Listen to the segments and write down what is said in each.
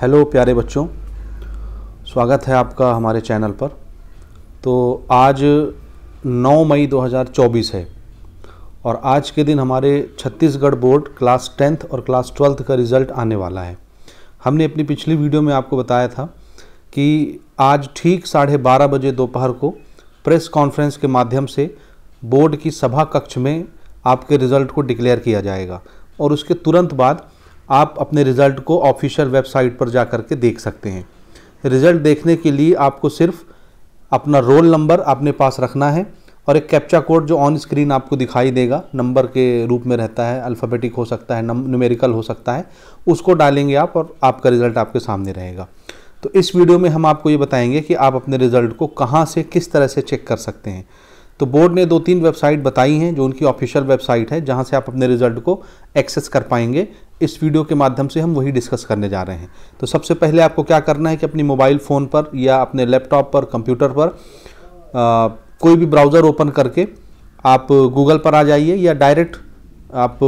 hello प्यारे बच्चों स्वागत है आपका हमारे चैनल पर तो आज 9 मई 2024 है और आज के दिन हमारे छत्तीसगढ़ बोर्ड क्लास टेंथ और क्लास ट्वेल्थ का रिज़ल्ट आने वाला है हमने अपनी पिछली वीडियो में आपको बताया था कि आज ठीक साढ़े बारह बजे दोपहर को प्रेस कॉन्फ्रेंस के माध्यम से बोर्ड की सभा कक्ष में आपके रिज़ल्ट को डिक्लेयर किया जाएगा और उसके तुरंत बाद आप अपने रिज़ल्ट को ऑफिशियल वेबसाइट पर जा कर के देख सकते हैं रिज़ल्ट देखने के लिए आपको सिर्फ अपना रोल नंबर अपने पास रखना है और एक कैप्चा कोड जो ऑन स्क्रीन आपको दिखाई देगा नंबर के रूप में रहता है अल्फ़ाबेटिक हो सकता है न्यूमेरिकल हो सकता है उसको डालेंगे आप और आपका रिज़ल्ट आपके सामने रहेगा तो इस वीडियो में हम आपको ये बताएंगे कि आप अपने रिज़ल्ट को कहाँ से किस तरह से चेक कर सकते हैं तो बोर्ड ने दो तीन वेबसाइट बताई हैं जो उनकी ऑफिशियल वेबसाइट है जहाँ से आप अपने रिज़ल्ट को एक्सेस कर पाएंगे इस वीडियो के माध्यम से हम वही डिस्कस करने जा रहे हैं तो सबसे पहले आपको क्या करना है कि अपनी मोबाइल फ़ोन पर या अपने लैपटॉप पर कंप्यूटर पर आ, कोई भी ब्राउज़र ओपन करके आप गूगल पर आ जाइए या डायरेक्ट आप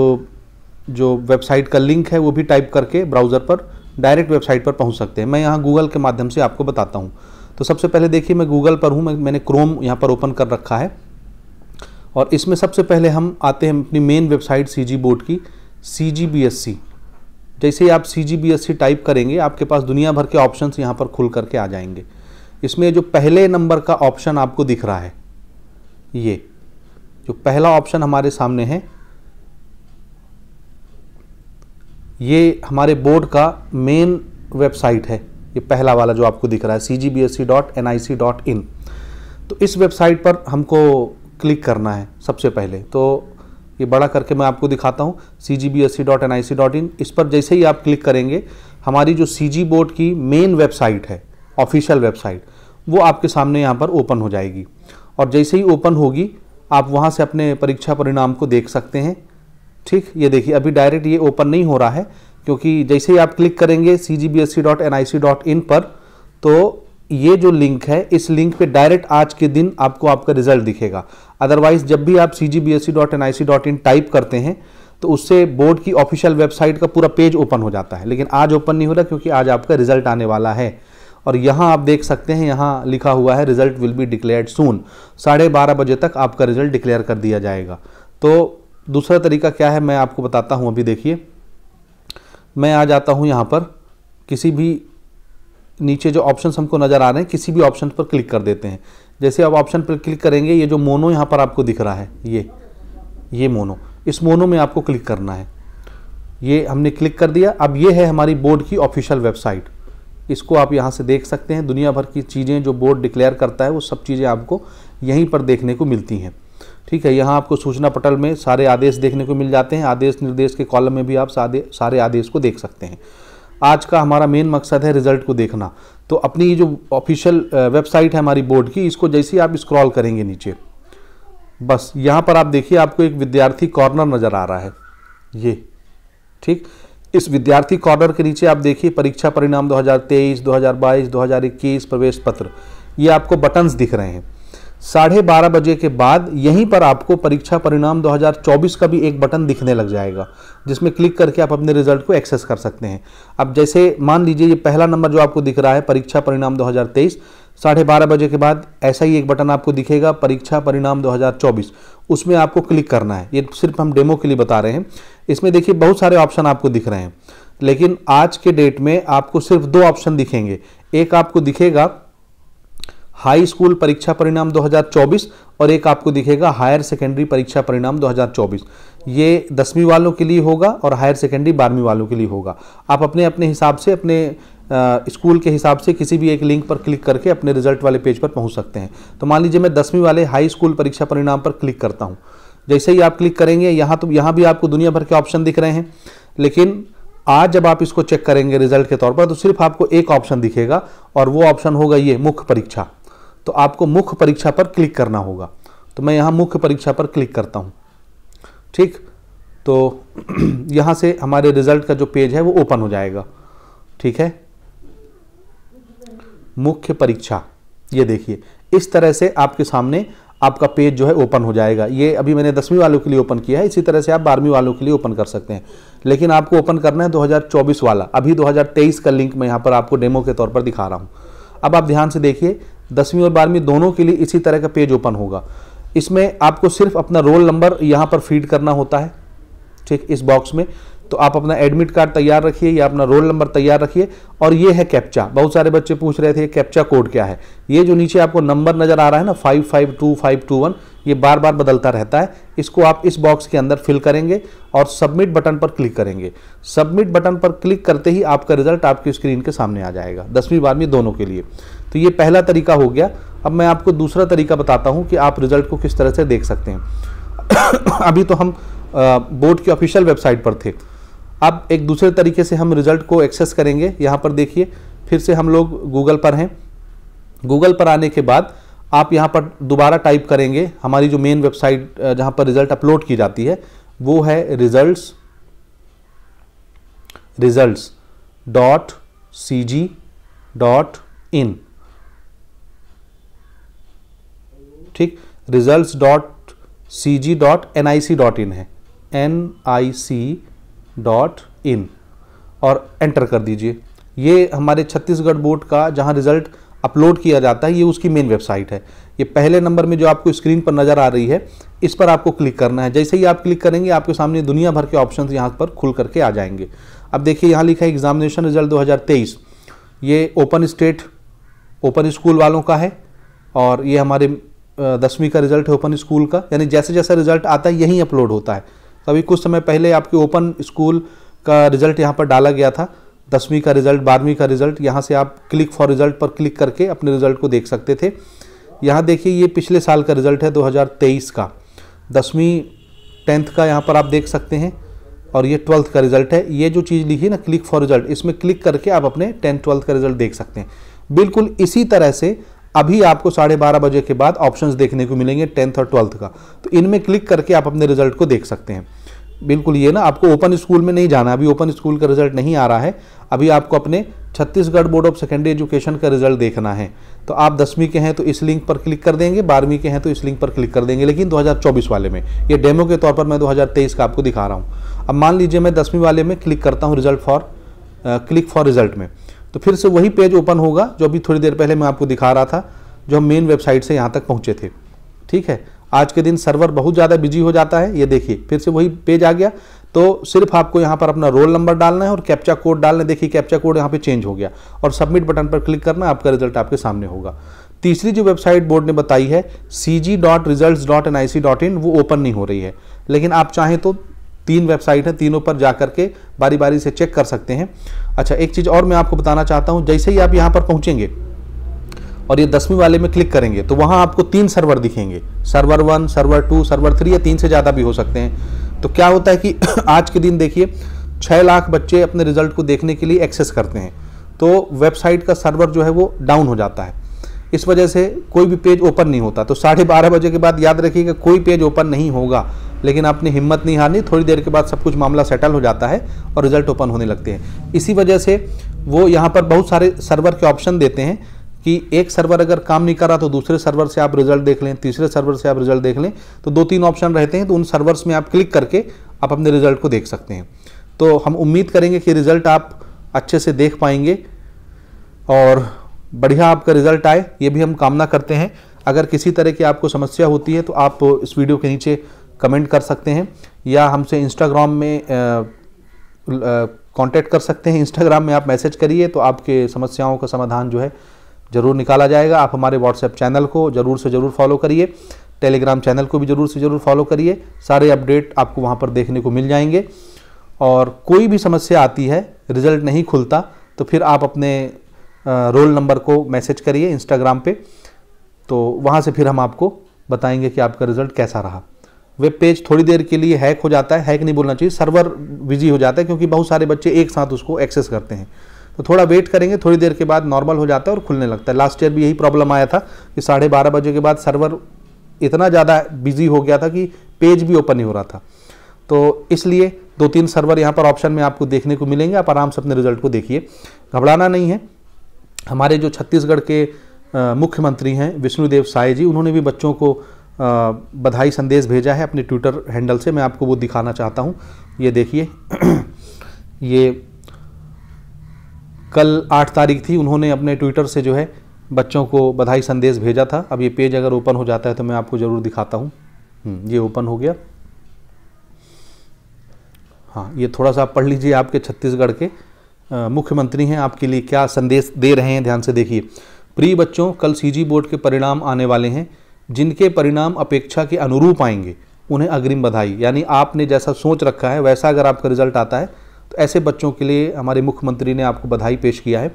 जो वेबसाइट का लिंक है वो भी टाइप करके ब्राउज़र पर डायरेक्ट वेबसाइट पर पहुंच सकते हैं मैं यहाँ गूगल के माध्यम से आपको बताता हूँ तो सबसे पहले देखिए मैं गूगल पर हूँ मैं मैंने क्रोम यहाँ पर ओपन कर रखा है और इसमें सबसे पहले हम आते हैं अपनी मेन वेबसाइट सी बोर्ड की सी जी बी एस सी जैसे ही आप C G B S C type करेंगे आपके पास दुनिया भर के ऑप्शन यहाँ पर खुल करके आ जाएंगे इसमें जो पहले नंबर का ऑप्शन आपको दिख रहा है ये जो पहला ऑप्शन हमारे सामने है ये हमारे बोर्ड का मेन वेबसाइट है ये पहला वाला जो आपको दिख रहा है C G B S C dot N I C dot in तो इस वेबसाइट पर हमको क्लिक करना है सबसे पहले तो ये बड़ा करके मैं आपको दिखाता हूँ C G B S C dot N I C dot in इस पर जैसे ही आप क्लिक करेंगे हमारी जो सी जी बोर्ड की मेन वेबसाइट है ऑफिशियल वेबसाइट वो आपके सामने यहाँ पर ओपन हो जाएगी और जैसे ही ओपन होगी आप वहाँ से अपने परीक्षा परिणाम को देख सकते हैं ठीक ये देखिए अभी डायरेक्ट ये ओपन नहीं हो रहा है क्योंकि जैसे ही आप क्लिक करेंगे C G B S C dot N I C dot in पर तो ये जो लिंक है इस लिंक पे डायरेक्ट आज के दिन आपको आपका रिजल्ट दिखेगा अदरवाइज जब भी आप C G B S C dot N I C dot in type करते हैं तो उससे बोर्ड की ऑफिशियल वेबसाइट का पूरा पेज ओपन हो जाता है लेकिन आज ओपन नहीं हो रहा क्योंकि आज आपका रिजल्ट आने वाला है और यहाँ आप देख सकते हैं यहाँ लिखा हुआ है result will be declared soon साढ़े बारह बजे तक आपका रिजल्ट डिक्लेयर कर दिया जाएगा तो दूसरा तरीका क्या है मैं आपको बताता हूँ अभी देखिए मैं आ जाता हूँ यहाँ पर किसी भी नीचे जो ऑप्शन हमको नज़र आ रहे हैं किसी भी ऑप्शन पर क्लिक कर देते हैं जैसे आप ऑप्शन पर क्लिक करेंगे ये जो मोनो यहाँ पर आपको दिख रहा है ये ये मोनो इस मोनो में आपको क्लिक करना है ये हमने क्लिक कर दिया अब ये है हमारी बोर्ड की ऑफिशियल वेबसाइट इसको आप यहाँ से देख सकते हैं दुनिया भर की चीज़ें जो बोर्ड डिक्लेयर करता है वो सब चीज़ें आपको यहीं पर देखने को मिलती हैं ठीक है यहाँ आपको सूचना पटल में सारे आदेश देखने को मिल जाते हैं आदेश निर्देश के कॉलम में भी आप सारे आदेश को देख सकते हैं आज का हमारा मेन मकसद है रिजल्ट को देखना तो अपनी जो ऑफिशियल वेबसाइट है हमारी बोर्ड की इसको जैसे ही आप स्क्रॉल करेंगे नीचे बस यहाँ पर आप देखिए आपको एक विद्यार्थी कॉर्नर नज़र आ रहा है ये ठीक इस विद्यार्थी कॉर्नर के नीचे आप देखिए परीक्षा परिणाम 2023, 2022, 2021 प्रवेश पत्र ये आपको बटन्स दिख रहे हैं साढ़े बारह बजे के बाद यहीं पर आपको परीक्षा परिणाम 2024 का भी एक बटन दिखने लग जाएगा जिसमें क्लिक करके आप अपने रिजल्ट को एक्सेस कर सकते हैं अब जैसे मान लीजिए ये पहला नंबर जो आपको दिख रहा है परीक्षा परिणाम 2023 साढ़े बारह बजे के बाद ऐसा ही एक बटन आपको दिखेगा परीक्षा परिणाम 2024 उसमें आपको क्लिक करना है ये सिर्फ हम डेमो के लिए बता रहे हैं इसमें देखिए बहुत सारे ऑप्शन आपको दिख रहे हैं लेकिन आज के डेट में आपको सिर्फ दो ऑप्शन दिखेंगे एक आपको दिखेगा हाई स्कूल परीक्षा परिणाम 2024 और एक आपको दिखेगा हायर सेकेंडरी परीक्षा परिणाम 2024 ये दसवीं वालों के लिए होगा और हायर सेकेंडरी बारहवीं वालों के लिए होगा आप अपने अपने हिसाब से अपने स्कूल के हिसाब से किसी भी एक लिंक पर क्लिक करके अपने रिजल्ट वाले पेज पर पहुंच सकते हैं तो मान लीजिए मैं दसवीं वाले हाई स्कूल परीक्षा परिणाम पर क्लिक करता हूँ जैसे ही आप क्लिक करेंगे यहाँ तो यहाँ भी आपको दुनिया भर के ऑप्शन दिख रहे हैं लेकिन आज जब आप इसको चेक करेंगे रिजल्ट के तौर पर तो सिर्फ आपको एक ऑप्शन दिखेगा और वो ऑप्शन होगा ये मुख्य परीक्षा तो आपको मुख्य परीक्षा पर क्लिक करना होगा तो मैं यहाँ मुख्य परीक्षा पर क्लिक करता हूँ ठीक तो यहाँ से हमारे रिजल्ट का जो पेज है वो ओपन हो जाएगा ठीक है मुख्य परीक्षा ये देखिए इस तरह से आपके सामने आपका पेज जो है ओपन हो जाएगा ये अभी मैंने दसवीं वालों के लिए ओपन किया है इसी तरह से आप बारहवीं वालों के लिए ओपन कर सकते हैं लेकिन आपको ओपन करना है 2024 वाला अभी 2023 का लिंक मैं यहाँ पर आपको डेमो के तौर पर दिखा रहा हूँ अब आप ध्यान से देखिए दसवीं और बारहवीं दोनों के लिए इसी तरह का पेज ओपन होगा इसमें आपको सिर्फ अपना रोल नंबर यहाँ पर फीड करना होता है ठीक इस बॉक्स में तो आप अपना एडमिट कार्ड तैयार रखिए या अपना रोल नंबर तैयार रखिए और ये है कैप्चा बहुत सारे बच्चे पूछ रहे थे कैप्चा कोड क्या है ये जो नीचे आपको नंबर नज़र आ रहा है ना five five two five two one ये बार बार बदलता रहता है इसको आप इस बॉक्स के अंदर फिल करेंगे और सबमिट बटन पर क्लिक करेंगे सबमिट बटन पर क्लिक करते ही आपका रिजल्ट आपकी स्क्रीन के सामने आ जाएगा दसवीं बारहवीं दोनों के लिए तो ये पहला तरीका हो गया अब मैं आपको दूसरा तरीका बताता हूँ कि आप रिजल्ट को किस तरह से देख सकते हैं अभी तो हम बोर्ड की ऑफिशियल वेबसाइट पर थे अब एक दूसरे तरीके से हम रिजल्ट को एक्सेस करेंगे यहाँ पर देखिए फिर से हम लोग गूगल पर हैं गूगल पर आने के बाद आप यहाँ पर दोबारा टाइप करेंगे हमारी जो मेन वेबसाइट जहाँ पर रिजल्ट अपलोड की जाती है वो है result result dot C G dot in ठीक result dot C G dot N I C dot in है एन आई सी डॉट इन और एंटर कर दीजिए ये हमारे छत्तीसगढ़ बोर्ड का जहाँ रिजल्ट अपलोड किया जाता है ये उसकी मेन वेबसाइट है ये पहले नंबर में जो आपको स्क्रीन पर नज़र आ रही है इस पर आपको क्लिक करना है जैसे ही आप क्लिक करेंगे आपके सामने दुनिया भर के ऑप्शन यहाँ पर खुल करके आ जाएंगे अब देखिए यहाँ लिखा है एग्जामिनेशन रिजल्ट 2023 ये ओपन स्टेट ओपन स्कूल वालों का है और ये हमारे दसवीं का रिजल्ट है ओपन स्कूल का यानी जैसे जैसा रिजल्ट आता है यहीं अपलोड होता है तो अभी कुछ समय पहले आपके ओपन स्कूल का रिजल्ट यहाँ पर डाला गया था दसवीं का रिजल्ट बारहवीं का रिजल्ट यहाँ से आप क्लिक फॉर रिजल्ट पर क्लिक करके अपने रिजल्ट को देख सकते थे यहाँ देखिए ये पिछले साल का रिजल्ट है 2023 का दसवीं टेंथ का यहाँ पर आप देख सकते हैं और ये ट्वेल्थ का रिजल्ट है ये जो चीज़ लिखी ना क्लिक फॉर रिजल्ट इसमें क्लिक करके आप अपने टेंथ ट्वेल्थ का रिजल्ट देख सकते हैं बिल्कुल इसी तरह से अभी आपको साढ़े बारह बजे के बाद ऑप्शंस देखने को मिलेंगे टेंथ और ट्वेल्थ का तो इनमें क्लिक करके आप अपने रिजल्ट को देख सकते हैं बिल्कुल ये ना आपको ओपन स्कूल में नहीं जाना अभी ओपन स्कूल का रिजल्ट नहीं आ रहा है अभी आपको अपने Chhattisgarh board of secondary education का रिजल्ट देखना है तो आप दसवीं के हैं तो इस लिंक पर क्लिक कर देंगे बारहवीं के हैं तो इस लिंक पर क्लिक कर देंगे लेकिन 2024 वाले में ये डेमो के तौर पर मैं 2023 का आपको दिखा रहा हूँ अब मान लीजिए मैं दसवीं वाले में क्लिक करता हूँ result for click for result में तो फिर से वही पेज ओपन होगा जो अभी थोड़ी देर पहले मैं आपको दिखा रहा था जो हम मेन वेबसाइट से यहाँ तक पहुँचे थे ठीक है आज के दिन सर्वर बहुत ज़्यादा बिजी हो जाता है ये देखिए फिर से वही पेज आ गया तो सिर्फ आपको यहाँ पर अपना रोल नंबर डालना है और कैप्चा कोड डालना है देखिए कैप्चा कोड यहाँ पे चेंज हो गया और सबमिट बटन पर क्लिक करना आपका रिजल्ट आपके सामने होगा तीसरी जो वेबसाइट बोर्ड ने बताई है C G dot dot N I C in वो ओपन नहीं हो रही है लेकिन आप चाहें तो तीन वेबसाइट है तीनों पर जा के बारी बारी से चेक कर सकते हैं अच्छा एक चीज़ और मैं आपको बताना चाहता हूँ जैसे ही आप यहाँ पर पहुँचेंगे और ये दसवीं वाले में क्लिक करेंगे तो वहाँ आपको तीन सर्वर दिखेंगे server one server two server three या तीन से ज़्यादा भी हो सकते हैं तो क्या होता है कि आज के दिन देखिए छः लाख बच्चे अपने रिजल्ट को देखने के लिए एक्सेस करते हैं तो वेबसाइट का सर्वर जो है वो डाउन हो जाता है इस वजह से कोई भी पेज ओपन नहीं होता तो साढ़े बारह बजे के बाद याद रखिएगा कोई पेज ओपन नहीं होगा लेकिन आपने हिम्मत नहीं हारनी थोड़ी देर के बाद सब कुछ मामला सेटल हो जाता है और रिजल्ट ओपन होने लगते हैं इसी वजह से वो यहाँ पर बहुत सारे सर्वर के ऑप्शन देते हैं कि एक सर्वर अगर काम नहीं कर रहा तो दूसरे सर्वर से आप रिजल्ट देख लें तीसरे सर्वर से आप रिजल्ट देख लें तो दो तीन ऑप्शन रहते हैं तो उन सर्वर्स में आप क्लिक करके आप अपने रिजल्ट को देख सकते हैं तो हम उम्मीद करेंगे कि रिजल्ट आप अच्छे से देख पाएंगे और बढ़िया आपका रिजल्ट आए ये भी हम कामना करते हैं अगर किसी तरह की आपको समस्या होती है तो आप इस वीडियो के नीचे कमेंट कर सकते हैं या हमसे इंस्टाग्राम में कांटेक्ट कर सकते हैं इंस्टाग्राम में आप मैसेज करिए तो आपके समस्याओं का समाधान जो है ज़रूर निकाला जाएगा आप हमारे व्हाट्सएप चैनल को ज़रूर से ज़रूर फॉलो करिए टेलीग्राम चैनल को भी ज़रूर से ज़रूर फॉलो करिए सारे अपडेट आपको वहाँ पर देखने को मिल जाएंगे और कोई भी समस्या आती है रिज़ल्ट नहीं खुलता तो फिर आप अपने रोल नंबर को मैसेज करिए इंस्टाग्राम पे तो वहाँ से फिर हम आपको बताएंगे कि आपका रिज़ल्ट कैसा रहा वेब पेज थोड़ी देर के लिए हैक हो जाता है हैक नहीं बोलना चाहिए सर्वर बिजी हो जाता है क्योंकि बहुत सारे बच्चे एक साथ उसको एक्सेस करते हैं तो थोड़ा वेट करेंगे थोड़ी देर के बाद नॉर्मल हो जाता है और खुलने लगता है लास्ट ईयर भी यही प्रॉब्लम आया था कि साढ़े बारह बजे के बाद सर्वर इतना ज़्यादा बिजी हो गया था कि पेज भी ओपन नहीं हो रहा था तो इसलिए दो तीन सर्वर यहाँ पर ऑप्शन में आपको देखने को मिलेंगे आप आराम से अपने रिजल्ट को देखिए घबराना नहीं है हमारे जो छत्तीसगढ़ के मुख्यमंत्री हैं विष्णुदेव साय जी उन्होंने भी बच्चों को बधाई संदेश भेजा है अपने ट्विटर हैंडल से मैं आपको वो दिखाना चाहता हूँ ये देखिए ये कल आठ तारीख थी उन्होंने अपने ट्विटर से जो है बच्चों को बधाई संदेश भेजा था अब ये पेज अगर ओपन हो जाता है तो मैं आपको ज़रूर दिखाता हूँ हम्म, ये ओपन हो गया हाँ ये थोड़ा सा आप पढ़ लीजिए आपके छत्तीसगढ़ के मुख्यमंत्री हैं आपके लिए क्या संदेश दे रहे हैं ध्यान से देखिए प्रिय बच्चों कल सीजी बोर्ड के परिणाम आने वाले हैं जिनके परिणाम अपेक्षा के अनुरूप आएंगे उन्हें अग्रिम बधाई यानी आपने जैसा सोच रखा है वैसा अगर आपका रिजल्ट आता है तो ऐसे बच्चों के लिए हमारे मुख्यमंत्री ने आपको बधाई पेश किया है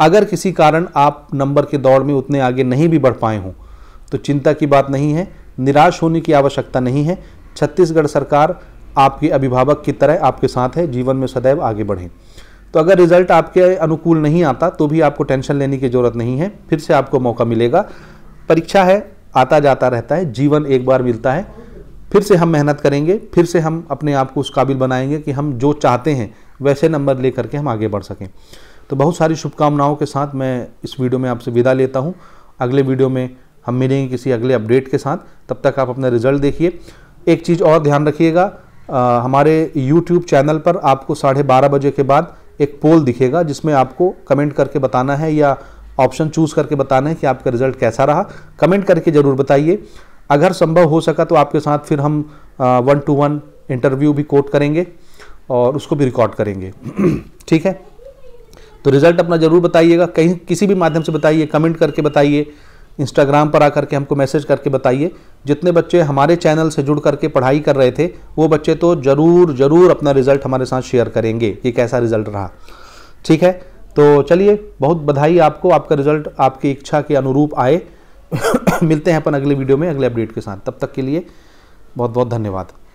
अगर किसी कारण आप नंबर के दौड़ में उतने आगे नहीं भी बढ़ पाए हों तो चिंता की बात नहीं है निराश होने की आवश्यकता नहीं है छत्तीसगढ़ सरकार आपके अभिभावक की तरह आपके साथ है जीवन में सदैव आगे बढ़ें तो अगर रिजल्ट आपके अनुकूल नहीं आता तो भी आपको टेंशन लेने की ज़रूरत नहीं है फिर से आपको मौका मिलेगा परीक्षा है आता जाता रहता है जीवन एक बार मिलता है फिर से हम मेहनत करेंगे फिर से हम अपने आप को उस काबिल बनाएंगे कि हम जो चाहते हैं वैसे नंबर ले करके हम आगे बढ़ सकें तो बहुत सारी शुभकामनाओं के साथ मैं इस वीडियो में आपसे विदा लेता हूँ अगले वीडियो में हम मिलेंगे किसी अगले अपडेट के साथ तब तक आप अपना रिजल्ट देखिए एक चीज़ और ध्यान रखिएगा हमारे यूट्यूब चैनल पर आपको साढ़े बारह बजे के बाद एक पोल दिखेगा जिसमें आपको कमेंट करके बताना है या ऑप्शन चूज करके बताना है कि आपका रिजल्ट कैसा रहा कमेंट करके ज़रूर बताइए अगर संभव हो सका तो आपके साथ फिर हम वन टू वन इंटरव्यू भी कोट करेंगे और उसको भी रिकॉर्ड करेंगे ठीक है तो रिजल्ट अपना ज़रूर बताइएगा कहीं किसी भी माध्यम से बताइए कमेंट करके बताइए इंस्टाग्राम पर आकर के हमको मैसेज करके बताइए जितने बच्चे हमारे चैनल से जुड़ करके पढ़ाई कर रहे थे वो बच्चे तो ज़रूर ज़रूर अपना रिजल्ट हमारे साथ शेयर करेंगे कि कैसा रिजल्ट रहा ठीक है तो चलिए बहुत बधाई आपको आपका रिजल्ट आपकी इच्छा के अनुरूप आए मिलते हैं अपन अगले वीडियो में अगले अपडेट के साथ तब तक के लिए बहुत बहुत धन्यवाद